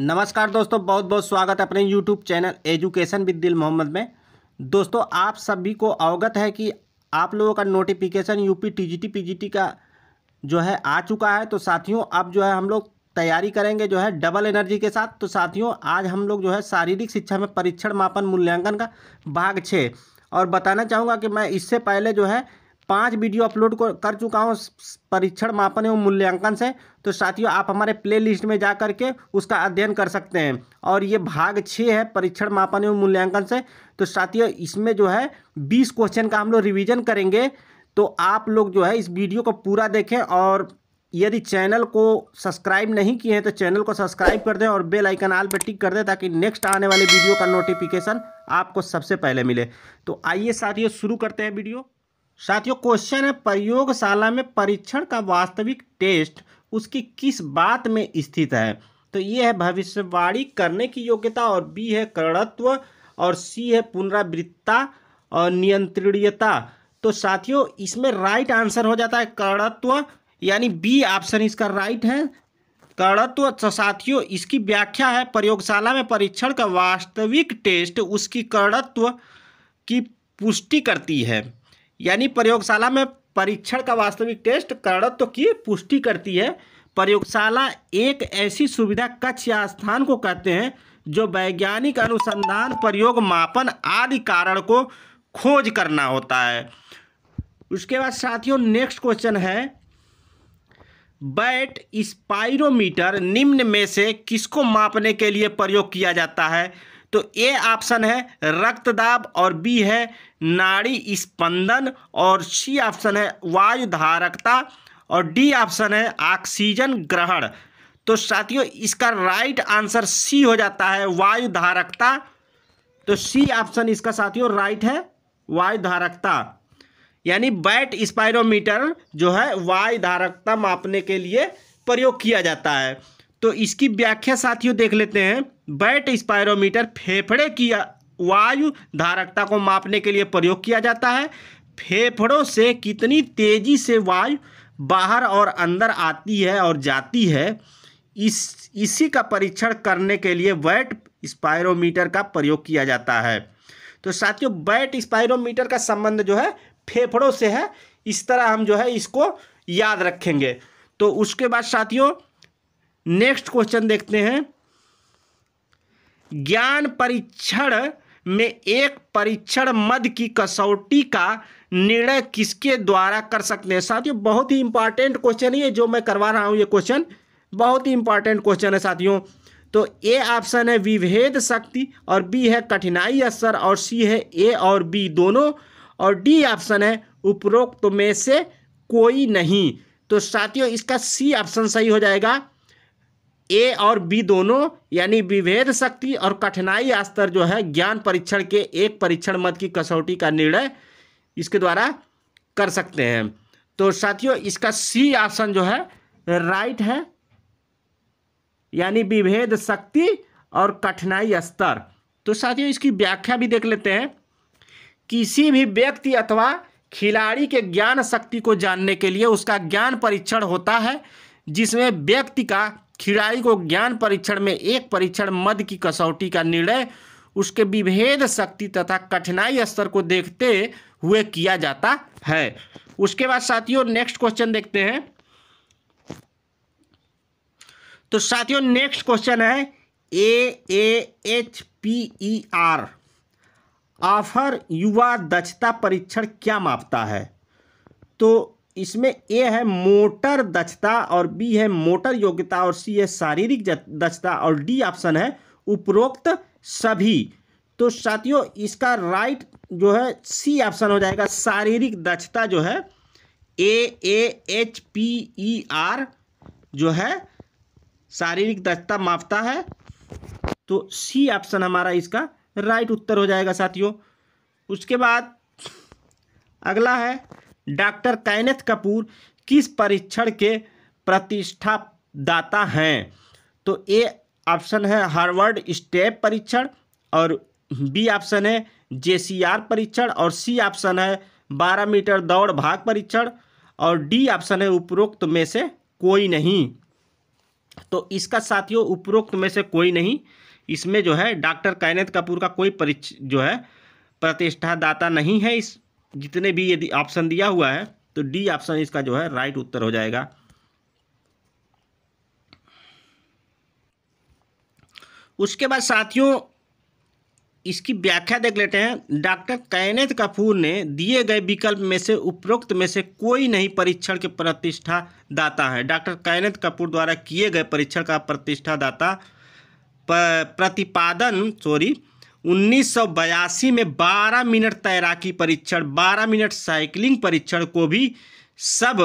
नमस्कार दोस्तों बहुत बहुत स्वागत है अपने यूट्यूब चैनल एजुकेशन विद दिल मोहम्मद में दोस्तों आप सभी को अवगत है कि आप लोगों का नोटिफिकेशन यूपी टीजीटी पीजीटी का जो है आ चुका है तो साथियों अब जो है हम लोग तैयारी करेंगे जो है डबल एनर्जी के साथ तो साथियों आज हम लोग जो है शारीरिक शिक्षा में परीक्षण मापन मूल्यांकन का भाग छः और बताना चाहूँगा कि मैं इससे पहले जो है पांच वीडियो अपलोड कर चुका हूँ परीक्षण मापन एवं मूल्यांकन से तो साथियों आप हमारे प्लेलिस्ट में जा करके उसका अध्ययन कर सकते हैं और ये भाग छः है परीक्षण मापन एवं मूल्यांकन से तो साथियों इसमें जो है बीस क्वेश्चन का हम लोग रिविजन करेंगे तो आप लोग जो है इस वीडियो को पूरा देखें और यदि चैनल को सब्सक्राइब नहीं किए हैं तो चैनल को सब्सक्राइब कर दें और बेल आइकन आल पर टिक कर दें ताकि नेक्स्ट आने वाले वीडियो का नोटिफिकेशन आपको सबसे पहले मिले तो आइए साथियों शुरू करते हैं वीडियो साथियों क्वेश्चन है प्रयोगशाला में परीक्षण का वास्तविक टेस्ट उसकी किस बात में स्थित है तो ये है भविष्यवाणी करने की योग्यता और बी है करणत्व और सी है पुनरावृत्ता और नियंत्रणीयता तो साथियों इसमें राइट आंसर हो जाता है करणत्व यानी बी ऑप्शन इसका राइट है करणत्व तो साथियों इसकी व्याख्या है प्रयोगशाला में परीक्षण का वास्तविक टेस्ट उसकी करणत्व की पुष्टि करती है यानी प्रयोगशाला में परीक्षण का वास्तविक टेस्ट कारणत्व की पुष्टि करती है प्रयोगशाला एक ऐसी सुविधा कक्ष या स्थान को कहते हैं जो वैज्ञानिक अनुसंधान प्रयोग मापन आदि कारण को खोज करना होता है उसके बाद साथियों नेक्स्ट क्वेश्चन है बैट स्पाइरोमीटर निम्न में से किसको मापने के लिए प्रयोग किया जाता है तो ए ऑप्शन है रक्तदाब और बी है नाड़ी स्पंदन और सी ऑप्शन है वायु धारकता और डी ऑप्शन है ऑक्सीजन ग्रहण तो साथियों इसका राइट आंसर सी हो जाता है वायु धारकता तो सी ऑप्शन इसका साथियों राइट है वायु धारकता यानी बैट स्पायरोमीटर जो है वायु धारकता मापने के लिए प्रयोग किया जाता है तो इसकी व्याख्या साथियों देख लेते हैं बैट स्पायरोमीटर फेफड़े की वायु धारकता को मापने के लिए प्रयोग किया जाता है फेफड़ों से कितनी तेजी से वायु बाहर और अंदर आती है और जाती है इस इसी का परीक्षण करने के लिए वैट स्पायरोमीटर का प्रयोग किया जाता है तो साथियों बैट स्पायरोमीटर का संबंध जो है फेफड़ों से है इस तरह हम जो है इसको याद रखेंगे तो उसके बाद साथियों नेक्स्ट क्वेश्चन देखते हैं ज्ञान परीक्षण में एक परीक्षण मद की कसौटी का निर्णय किसके द्वारा कर सकते हैं साथियों बहुत ही इंपॉर्टेंट क्वेश्चन है जो मैं करवा रहा हूँ ये क्वेश्चन बहुत ही इंपॉर्टेंट क्वेश्चन है साथियों तो ए ऑप्शन है विभेद शक्ति और बी है कठिनाई असर और सी है ए और बी दोनों और डी ऑप्शन है उपरोक्त में से कोई नहीं तो साथियों इसका सी ऑप्शन सही हो जाएगा ए और बी दोनों यानी विभेद शक्ति और कठिनाई स्तर जो है ज्ञान परीक्षण के एक परीक्षण मत की कसौटी का निर्णय इसके द्वारा कर सकते हैं तो साथियों इसका सी ऑप्शन जो है राइट है यानी विभेद शक्ति और कठिनाई स्तर तो साथियों इसकी व्याख्या भी देख लेते हैं किसी भी व्यक्ति अथवा खिलाड़ी के ज्ञान शक्ति को जानने के लिए उसका ज्ञान परीक्षण होता है जिसमें व्यक्ति का खिड़ाई को ज्ञान परीक्षण में एक परीक्षण मद की कसौटी का निर्णय उसके विभेद शक्ति तथा कठिनाई स्तर को देखते हुए किया जाता है उसके बाद साथियों नेक्स्ट क्वेश्चन देखते हैं तो साथियों नेक्स्ट क्वेश्चन है A A H P E R ऑफर युवा दक्षता परीक्षण क्या मापता है तो इसमें ए है मोटर दक्षता और बी है मोटर योग्यता और सी है शारीरिक दक्षता और डी ऑप्शन है उपरोक्त सभी तो साथियों इसका राइट जो है सी ऑप्शन हो जाएगा शारीरिक दक्षता जो है A A H P E R जो है शारीरिक दक्षता मापता है तो सी ऑप्शन हमारा इसका राइट उत्तर हो जाएगा साथियों उसके बाद अगला है डॉक्टर कैनेथ कपूर किस परीक्षण के प्रतिष्ठादाता हैं तो ए ऑप्शन है हार्वर्ड स्टेप परीक्षण और बी ऑप्शन है जेसीआर परीक्षण और सी ऑप्शन है बारह मीटर दौड़ भाग परीक्षण और डी ऑप्शन है उपरोक्त में से कोई नहीं तो इसका साथियों उपरोक्त में से कोई नहीं इसमें जो है डॉक्टर कैनेत कपूर का कोई परीक्ष जो है प्रतिष्ठादाता नहीं है इस जितने भी यदि ऑप्शन दिया हुआ है तो डी ऑप्शन इसका जो है राइट उत्तर हो जाएगा उसके बाद साथियों इसकी व्याख्या देख लेते हैं डॉक्टर कैनेत कपूर ने दिए गए विकल्प में से उपरोक्त में से कोई नहीं परीक्षण के प्रतिष्ठा दाता है डॉक्टर कैनेत कपूर द्वारा किए गए परीक्षण का प्रतिष्ठा दाता प्रतिपादन सॉरी 1982 में 12 मिनट तैराकी परीक्षण 12 मिनट साइकिलिंग परीक्षण को भी सब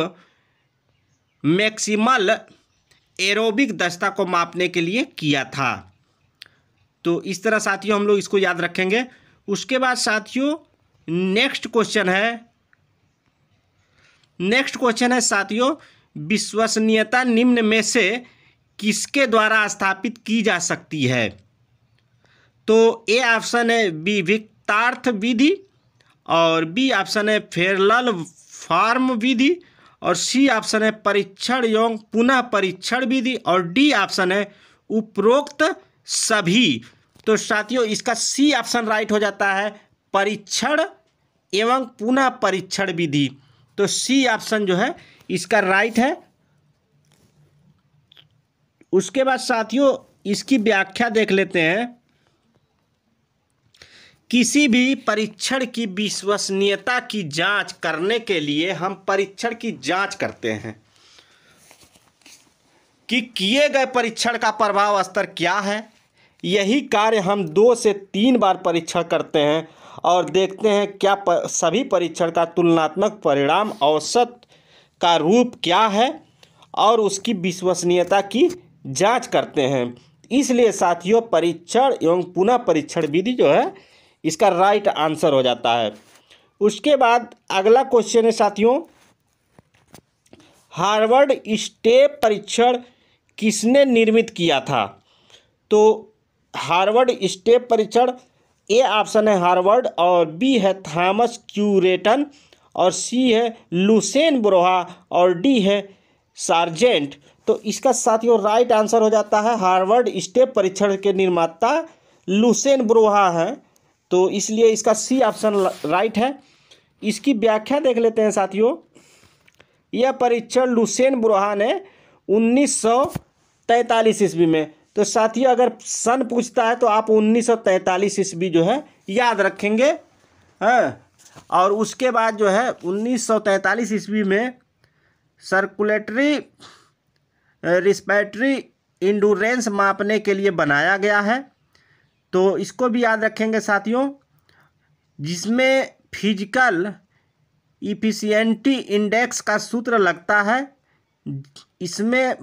मैक्सिमल एरोबिक दस्ता को मापने के लिए किया था तो इस तरह साथियों हम लोग इसको याद रखेंगे उसके बाद साथियों नेक्स्ट क्वेश्चन है नेक्स्ट क्वेश्चन है साथियों विश्वसनीयता निम्न में से किसके द्वारा स्थापित की जा सकती है तो ए ऑप्शन है बी विक्तार्थ विधि और बी ऑप्शन है फेरलल फार्म विधि और सी ऑप्शन है परीक्षण एवं पुनः परीक्षण विधि और डी ऑप्शन है उपरोक्त सभी तो साथियों इसका सी ऑप्शन राइट हो जाता है परीक्षण एवं पुनः परीक्षण विधि तो सी ऑप्शन जो है इसका राइट है उसके बाद साथियों इसकी व्याख्या देख लेते हैं किसी भी परीक्षण की विश्वसनीयता की जांच करने के लिए हम परीक्षण की जांच करते हैं कि किए गए परीक्षण का प्रभाव स्तर क्या है यही कार्य हम दो से तीन बार परीक्षण करते हैं और देखते हैं क्या पर, सभी परीक्षण का तुलनात्मक परिणाम औसत का रूप क्या है और उसकी विश्वसनीयता की जांच करते हैं इसलिए साथियों परीक्षण एवं पुनः परीक्षण विधि जो है इसका राइट आंसर हो जाता है उसके बाद अगला क्वेश्चन है साथियों हार्वर्ड स्टेप परीक्षण किसने निर्मित किया था तो हार्वर्ड स्टेप परीक्षण ए ऑप्शन है हार्वर्ड और बी है थॉमस क्यूरेटन और सी है लुसेन ब्रोहा और डी है सार्जेंट तो इसका साथियों राइट आंसर हो जाता है हार्वर्ड स्टेप परीक्षण के निर्माता लुसेन ब्रोहा हैं तो इसलिए इसका सी ऑप्शन राइट है इसकी व्याख्या देख लेते हैं साथियों यह परीक्षण लुसेन बुरहा ने उन्नीस सौ तैंतालीस ईस्वी में तो साथियों अगर सन पूछता है तो आप उन्नीस सौ तैंतालीस ईस्वी जो है याद रखेंगे हैं हाँ। और उसके बाद जो है उन्नीस सौ तैंतालीस ईस्वी में सर्कुलेटरी रिस्पैटरी इंडोरेंस मापने के लिए बनाया गया है तो इसको भी याद रखेंगे साथियों जिसमें फिजिकल इफिशियंटी इंडेक्स का सूत्र लगता है इसमें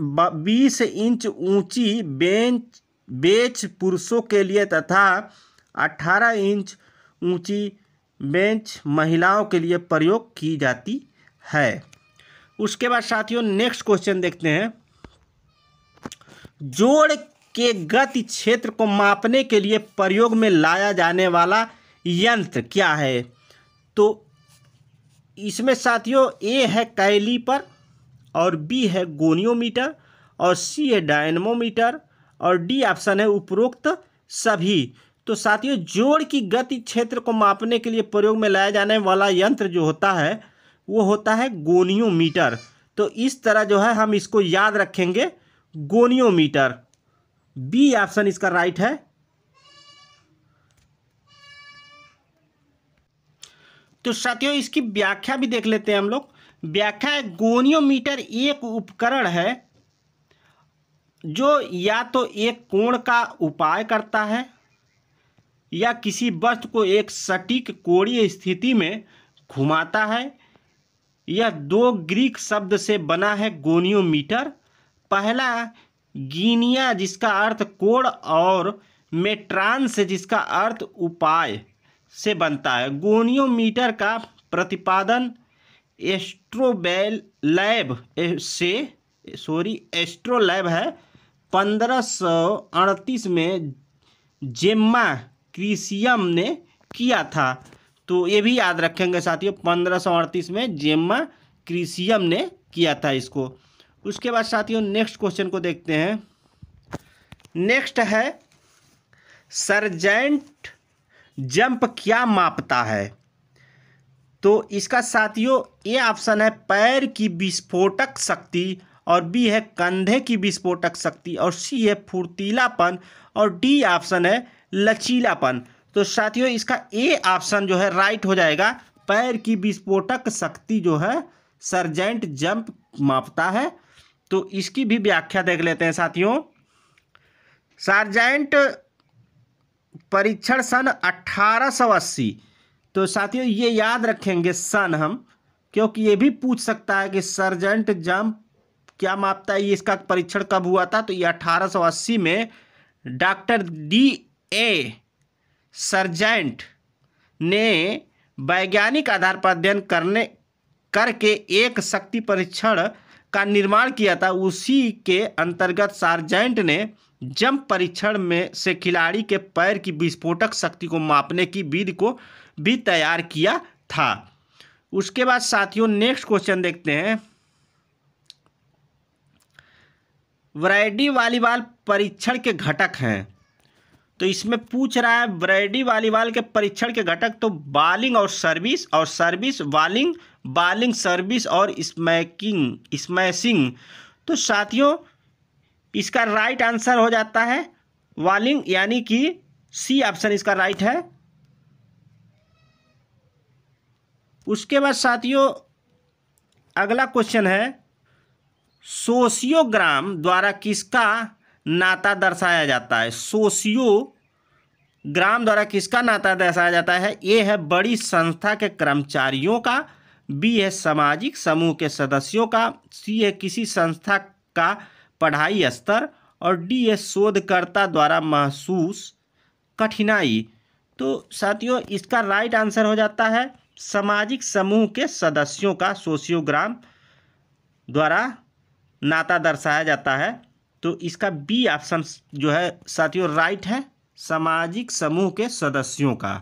बीस इंच ऊंची बेंच बेच पुरुषों के लिए तथा अट्ठारह इंच ऊंची बेंच महिलाओं के लिए प्रयोग की जाती है उसके बाद साथियों नेक्स्ट क्वेश्चन देखते हैं जोड़ के गति क्षेत्र को मापने के लिए प्रयोग में लाया जाने वाला यंत्र क्या है तो इसमें साथियों ए है कैलीपर और बी है गोनियोमीटर और सी है डायनमोमीटर और डी ऑप्शन है उपरोक्त सभी तो साथियों जोड़ की गति क्षेत्र को मापने के लिए प्रयोग में लाया जाने वाला यंत्र जो होता है वो होता है गोनियोमीटर तो इस तरह जो है हम इसको याद रखेंगे गोनियोमीटर बी ऑप्शन इसका राइट है तो साथियों इसकी व्याख्या भी देख लेते हैं हम लोग व्याख्या है गोनियोमीटर एक उपकरण है जो या तो एक कोण का उपाय करता है या किसी वस्तु को एक सटीक कोणीय स्थिति में घुमाता है यह दो ग्रीक शब्द से बना है गोनियोमीटर पहला गिनिया जिसका अर्थ कोड और मेट्रांस जिसका अर्थ उपाय से बनता है गोनियोमीटर का प्रतिपादन एस्ट्रोबेल लैब से सॉरी एस्ट्रोलैब है पंद्रह सौ अड़तीस में जेम्मा क्रिसियम ने किया था तो ये भी याद रखेंगे साथियों पंद्रह सौ अड़तीस में जेम्मा क्रिसियम ने किया था इसको उसके बाद साथियों नेक्स्ट क्वेश्चन को देखते हैं नेक्स्ट है सर्जेंट जंप क्या मापता है तो इसका साथियों ये ऑप्शन है पैर की विस्फोटक शक्ति और बी है कंधे की विस्फोटक शक्ति और सी है फुर्तीलापन और डी ऑप्शन है लचीलापन तो साथियों इसका ए ऑप्शन जो है राइट हो जाएगा पैर की विस्फोटक शक्ति जो है सर्जेंट जंप मापता है तो इसकी भी व्याख्या देख लेते हैं साथियों सार्जेंट परीक्षण सन अस्सी तो साथियों ये याद रखेंगे सन हम क्योंकि ये भी पूछ सकता है कि सर्जेंट जंप क्या मापता है ये इसका परीक्षण कब हुआ था तो ये अस्सी में डॉक्टर डी ए सर्जेंट ने वैज्ञानिक आधार पर अध्ययन करने करके एक शक्ति परीक्षण का निर्माण किया था उसी के अंतर्गत सार्जेंट ने जंप परीक्षण में से खिलाड़ी के पैर की विस्फोटक शक्ति को मापने की विधि को भी तैयार किया था उसके बाद साथियों नेक्स्ट क्वेश्चन देखते हैं वैरायटी वॉलीबॉल परीक्षण के घटक हैं तो इसमें पूछ रहा है वैरायटी वॉलीबॉल के परीक्षण के घटक तो बॉलिंग और सर्विस और सर्विस बॉलिंग बॉलिंग सर्विस और स्मैकिंग स्मैशिंग तो साथियों इसका राइट आंसर हो जाता है बॉलिंग यानी कि सी ऑप्शन इसका राइट है उसके बाद साथियों अगला क्वेश्चन है सोशियोग्राम द्वारा किसका नाता दर्शाया जाता है सोशियो ग्राम द्वारा किसका नाता दर्शाया जाता है ये है बड़ी संस्था के कर्मचारियों का बी है सामाजिक समूह के सदस्यों का सी है किसी संस्था का पढ़ाई स्तर और डी है शोधकर्ता द्वारा महसूस कठिनाई तो साथियों इसका राइट आंसर हो जाता है सामाजिक समूह के सदस्यों का सोशियोग्राम द्वारा नाता दर्शाया जाता है तो इसका बी ऑप्शन जो है साथियों राइट है सामाजिक समूह के सदस्यों का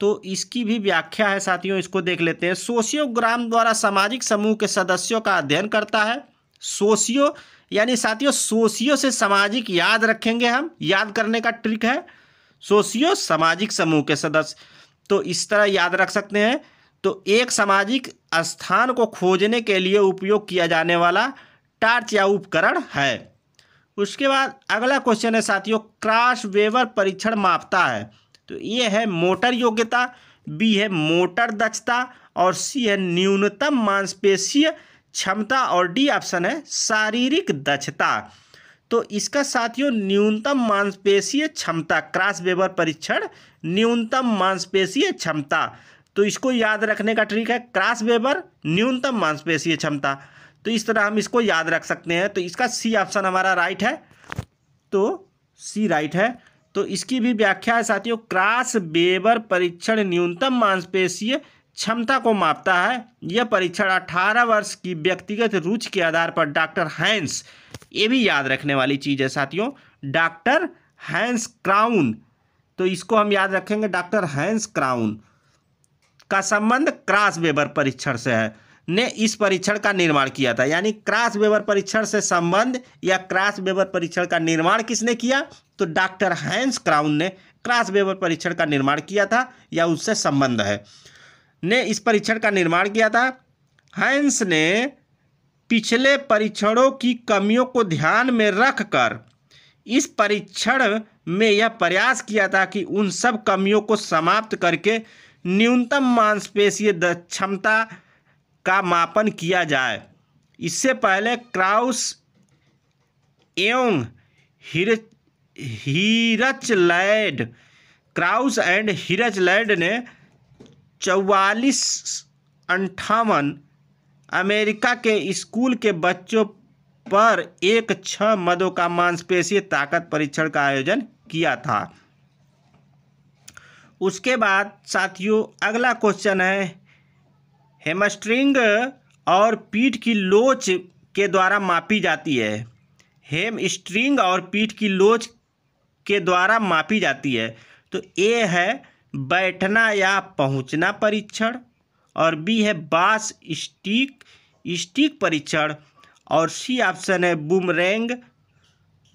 तो इसकी भी व्याख्या है साथियों इसको देख लेते हैं सोशियोग्राम द्वारा सामाजिक समूह के सदस्यों का अध्ययन करता है सोशियो यानी साथियों सोशियो से सामाजिक याद रखेंगे हम याद करने का ट्रिक है सोशियो सामाजिक समूह के सदस्य तो इस तरह याद रख सकते हैं तो एक सामाजिक स्थान को खोजने के लिए उपयोग किया जाने वाला टार्च या उपकरण है उसके बाद अगला क्वेश्चन है साथियों क्रॉस वेवर परीक्षण मापता है तो ये है मोटर योग्यता बी है मोटर दक्षता और सी है न्यूनतम मांसपेशीय क्षमता और डी ऑप्शन है शारीरिक दक्षता तो इसका साथियों न्यूनतम मांसपेशीय क्षमता क्रॉस वेबर परीक्षण न्यूनतम मांसपेशीय क्षमता तो इसको याद रखने का ट्रिक है क्रॉस वेबर न्यूनतम मांसपेशीय क्षमता तो इस तरह हम इसको याद रख सकते हैं तो इसका सी ऑप्शन हमारा राइट है तो सी राइट है तो इसकी भी व्याख्या है साथियों क्रास बेबर परीक्षण न्यूनतम मांसपेशीय क्षमता को मापता है यह परीक्षण 18 वर्ष की व्यक्तिगत रुचि के आधार पर डॉक्टर हैंस ये भी याद रखने वाली चीज़ है साथियों डॉक्टर हैंस क्राउन तो इसको हम याद रखेंगे डॉक्टर हैंस क्राउन का संबंध क्रास बेबर परीक्षण से है ने इस परीक्षण का निर्माण किया था यानी क्रास वेबर परीक्षण से संबंध या क्रॉस वेबर परीक्षण का निर्माण किसने किया तो डॉक्टर हैंस क्राउन ने क्रास वेबर परीक्षण का निर्माण किया था या उससे संबंध है ने इस परीक्षण का निर्माण किया था हैंस ने पिछले परीक्षणों की कमियों को ध्यान में रखकर इस परीक्षण में यह प्रयास किया था कि उन सब कमियों को समाप्त करके न्यूनतम मांसपेशीय क्षमता का मापन किया जाए इससे पहले क्राउस एवं हिर क्राउस एंड हीरचलैड ने चौवालीस अंठावन अमेरिका के स्कूल के बच्चों पर एक छ मदों का मांसपेशीय ताकत परीक्षण का आयोजन किया था उसके बाद साथियों अगला क्वेश्चन है हेमस्ट्रिंग और पीठ की लोच के द्वारा मापी जाती है हेम स्ट्रिंग और पीठ की लोच के द्वारा मापी जाती है तो ए है बैठना या पहुंचना परीक्षण और बी है बास स्टिक स्टिक परीक्षण और सी ऑप्शन है बुमरेंग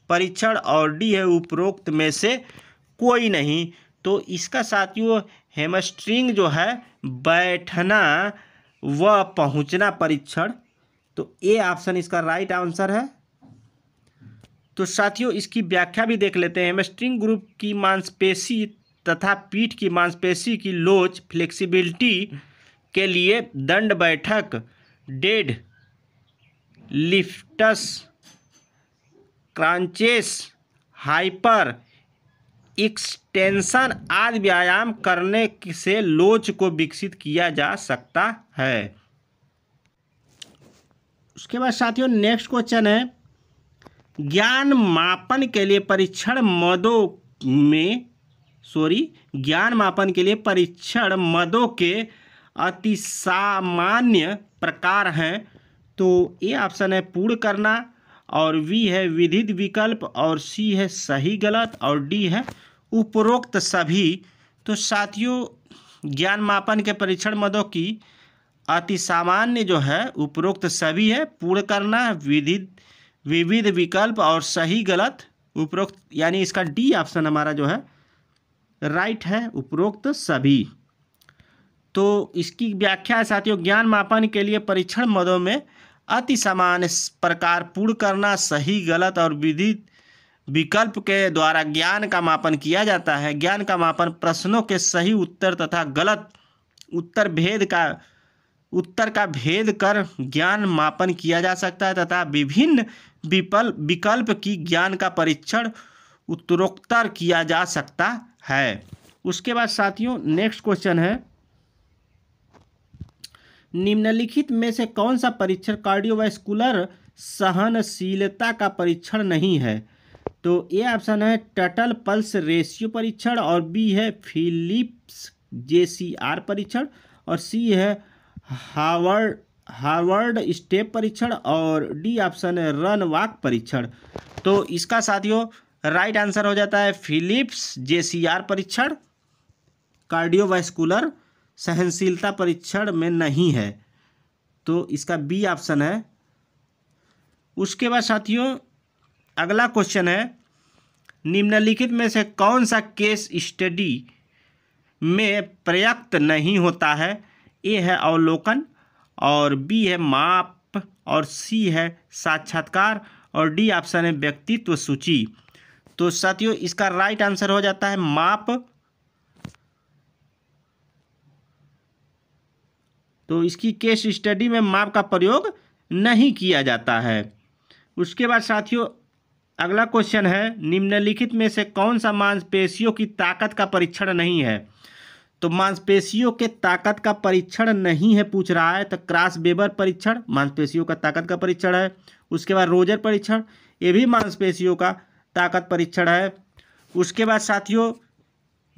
परीक्षण और डी है उपरोक्त में से कोई नहीं तो इसका साथियों हेमस्ट्रिंग जो है बैठना वह पहुंचना परीक्षण तो ए ऑप्शन इसका राइट आंसर है तो साथियों इसकी व्याख्या भी देख लेते हैं स्ट्रिंग ग्रुप की मांसपेशी तथा पीठ की मांसपेशी की लोच फ्लेक्सिबिलिटी के लिए दंड बैठक dead lifts crunches hyper extension आदि व्यायाम करने से लोच को विकसित किया जा सकता है उसके बाद साथियों नेक्स्ट क्वेश्चन है ज्ञान मापन के लिए परीक्षण मदों में सॉरी ज्ञान मापन के लिए परीक्षण मदों के अति सामान्य प्रकार हैं तो ये ऑप्शन है पूर्ण करना और वी है विधित विकल्प और सी है सही गलत और डी है उपरोक्त सभी तो साथियों ज्ञान मापन के परीक्षण मदों की अति सामान्य जो है उपरोक्त सभी है पूर्ण करना है विधित विविध विकल्प और सही गलत उपरोक्त यानी इसका डी ऑप्शन हमारा जो है राइट है उपरोक्त सभी तो इसकी व्याख्या है साथियों ज्ञान मापन के लिए परीक्षण मदों में अति समान प्रकार पूर्ण करना सही गलत और विधि विकल्प के द्वारा ज्ञान का मापन किया जाता है ज्ञान का मापन प्रश्नों के सही उत्तर तथा गलत उत्तर भेद का उत्तर का भेद कर ज्ञान मापन किया जा सकता है तथा विभिन्न विपल विकल्प की ज्ञान का परीक्षण उत्तरोत्तर किया जा सकता है उसके बाद साथियों नेक्स्ट क्वेश्चन है निम्नलिखित में से कौन सा परीक्षण कार्डियोवास्कुलर सहनशीलता का परीक्षण नहीं है तो ए ऑप्शन है टटल पल्स रेशियो परीक्षण और बी है फिलिप्स जे सी आर परीक्षण और सी है हार्वर्ड हार्वर्ड स्टेप परीक्षण और डी ऑप्शन है रन वाक परीक्षण तो इसका साथियों राइट आंसर हो जाता है फिलिप्स जे सी आर परीक्षण कार्डियोवैस्कुलर सहनशीलता परीक्षण में नहीं है तो इसका बी ऑप्शन है उसके बाद साथियों अगला क्वेश्चन है निम्नलिखित में से कौन सा केस स्टडी में पर्याप्त नहीं होता है ए है अवलोकन और बी है माप और सी है साक्षात्कार और डी ऑप्शन है व्यक्तित्व सूची तो साथियों इसका राइट आंसर हो जाता है माप तो इसकी केस स्टडी में माप का प्रयोग नहीं किया जाता है उसके बाद साथियों अगला क्वेश्चन है निम्नलिखित में से कौन सा मांसपेशियों की ताकत का परीक्षण नहीं है तो मांसपेशियों के ताकत का परीक्षण नहीं है पूछ रहा है तो क्रास बेबर परीक्षण मांसपेशियों का ताकत का परीक्षण है उसके बाद रोजर परीक्षण ये भी मांसपेशियों का ताकत परीक्षण है उसके बाद साथियों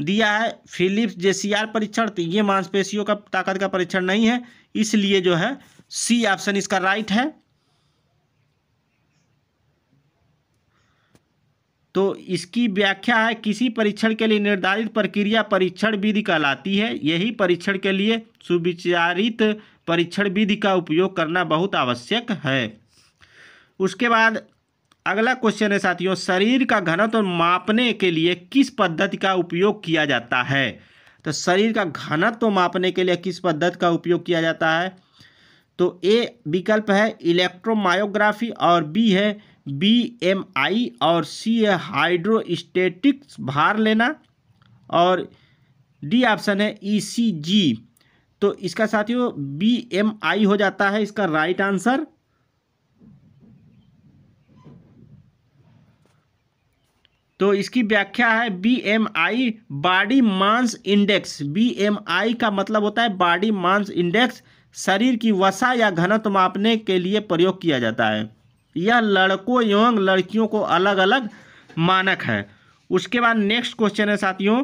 दिया है फिलिप्स जेसीआर परीक्षण तो ये मांसपेशियों का ताकत का परीक्षण नहीं है इसलिए जो है सी ऑप्शन इसका राइट है तो इसकी व्याख्या है किसी परीक्षण के लिए निर्धारित प्रक्रिया परीक्षण विधि कहलाती है यही परीक्षण के लिए सुविचारित परीक्षण विधि का उपयोग करना बहुत आवश्यक है उसके बाद अगला क्वेश्चन है साथियों शरीर का घनत्व मापने के लिए किस पद्धति का उपयोग किया जाता है तो शरीर का घनत्व मापने के लिए किस पद्धति का उपयोग किया जाता है तो ए विकल्प है इलेक्ट्रोमायोग्राफी और बी है बी एम आई और सी है हाइड्रोस्टेटिक्स भार लेना और डी ऑप्शन है ई सी जी तो इसका साथियों बी एम आई हो जाता है इसका राइट आंसर तो इसकी व्याख्या है B M I body mass index B M I का मतलब होता है बॉडी मांस इंडेक्स शरीर की वसा या घनत्व मापने के लिए प्रयोग किया जाता है यह लड़कों एवं लड़कियों को अलग अलग मानक है उसके बाद नेक्स्ट क्वेश्चन है साथियों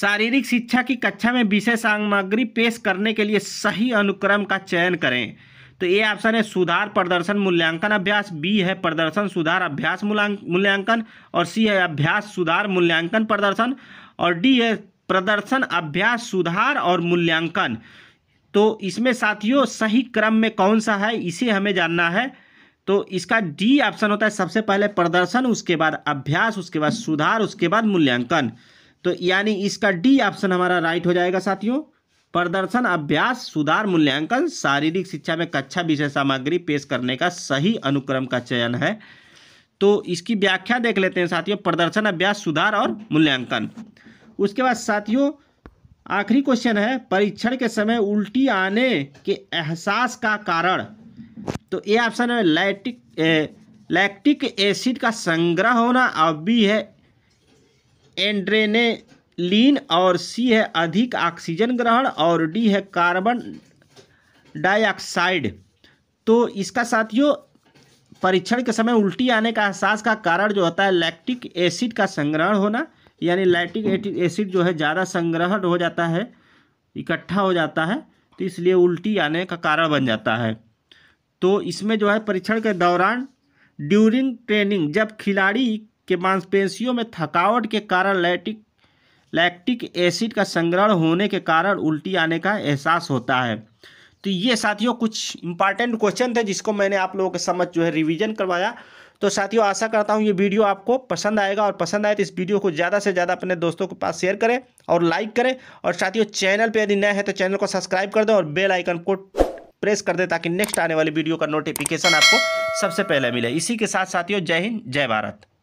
शारीरिक शिक्षा की कक्षा में विषय सामग्री पेश करने के लिए सही अनुक्रम का चयन करें तो ए ऑप्शन है सुधार प्रदर्शन मूल्यांकन अभ्यास बी है प्रदर्शन सुधार अभ्यास मूल्यांकन और सी है अभ्यास सुधार मूल्यांकन प्रदर्शन और डी है प्रदर्शन अभ्यास सुधार और मूल्यांकन तो इसमें साथियों सही क्रम में कौन सा है इसे हमें जानना है तो इसका डी ऑप्शन होता है सबसे पहले प्रदर्शन उसके बाद अभ्यास उसके बाद सुधार उसके बाद मूल्यांकन तो यानी इसका डी ऑप्शन हमारा राइट हो जाएगा साथियों प्रदर्शन अभ्यास सुधार मूल्यांकन शारीरिक शिक्षा में कक्षा विषय सामग्री पेश करने का सही अनुक्रम का चयन है तो इसकी व्याख्या देख लेते हैं साथियों प्रदर्शन अभ्यास सुधार और मूल्यांकन उसके बाद साथियों आखिरी क्वेश्चन है परीक्षण के समय उल्टी आने के एहसास का कारण तो ये ऑप्शन है लैटिक लैक्टिक एसिड का संग्रह होना अब भी है एंड्रेने लीन और सी है अधिक ऑक्सीजन ग्रहण और डी है कार्बन डाइऑक्साइड तो इसका साथियों परीक्षण के समय उल्टी आने का एहसास का कारण जो होता है लैक्टिक एसिड का संग्रहण होना यानी लैक्टिक एसिड जो है ज़्यादा संग्रहण हो जाता है इकट्ठा हो जाता है तो इसलिए उल्टी आने का कारण बन जाता है तो इसमें जो है परीक्षण के दौरान ड्यूरिंग ट्रेनिंग जब खिलाड़ी के मांसपेशियों में थकावट के कारण लैटिक लैक्टिक एसिड का संग्रहण होने के कारण उल्टी आने का एहसास होता है तो ये साथियों कुछ इंपॉर्टेंट क्वेश्चन थे जिसको मैंने आप लोगों के समझ जो है रिवीजन करवाया तो साथियों आशा करता हूँ ये वीडियो आपको पसंद आएगा और पसंद आए तो इस वीडियो को ज़्यादा से ज़्यादा अपने दोस्तों के पास शेयर करें और लाइक करें और साथियों चैनल पर यदि नए हैं तो चैनल को सब्सक्राइब कर दें और बेल आइकन को प्रेस कर दें ताकि नेक्स्ट आने वाली वीडियो का नोटिफिकेशन आपको सबसे पहले मिले इसी के साथ साथियों जय हिंद जय भारत